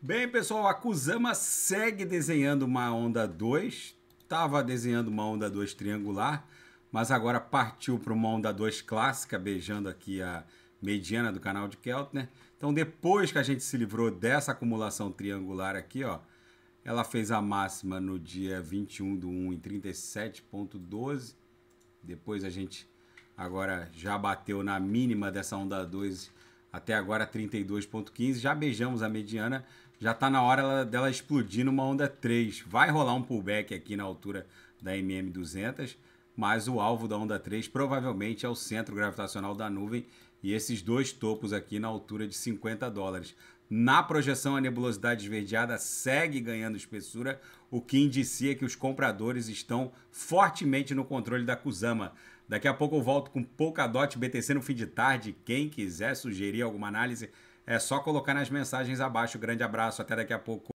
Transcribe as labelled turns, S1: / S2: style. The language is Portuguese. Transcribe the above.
S1: Bem, pessoal, a Kusama segue desenhando uma onda 2. Estava desenhando uma onda 2 triangular, mas agora partiu para uma onda 2 clássica, beijando aqui a mediana do canal de Keltner. Então, depois que a gente se livrou dessa acumulação triangular aqui, ó, ela fez a máxima no dia 21 do 1 em 37.12. Depois a gente agora já bateu na mínima dessa onda 2 até agora 32,15. Já beijamos a mediana, já está na hora dela explodir numa onda 3. Vai rolar um pullback aqui na altura da MM200, mas o alvo da onda 3 provavelmente é o centro gravitacional da nuvem e esses dois topos aqui na altura de 50 dólares. Na projeção, a nebulosidade esverdeada segue ganhando espessura, o que indicia que os compradores estão fortemente no controle da Kusama. Daqui a pouco eu volto com Polkadot BTC no fim de tarde. Quem quiser sugerir alguma análise, é só colocar nas mensagens abaixo. Grande abraço, até daqui a pouco.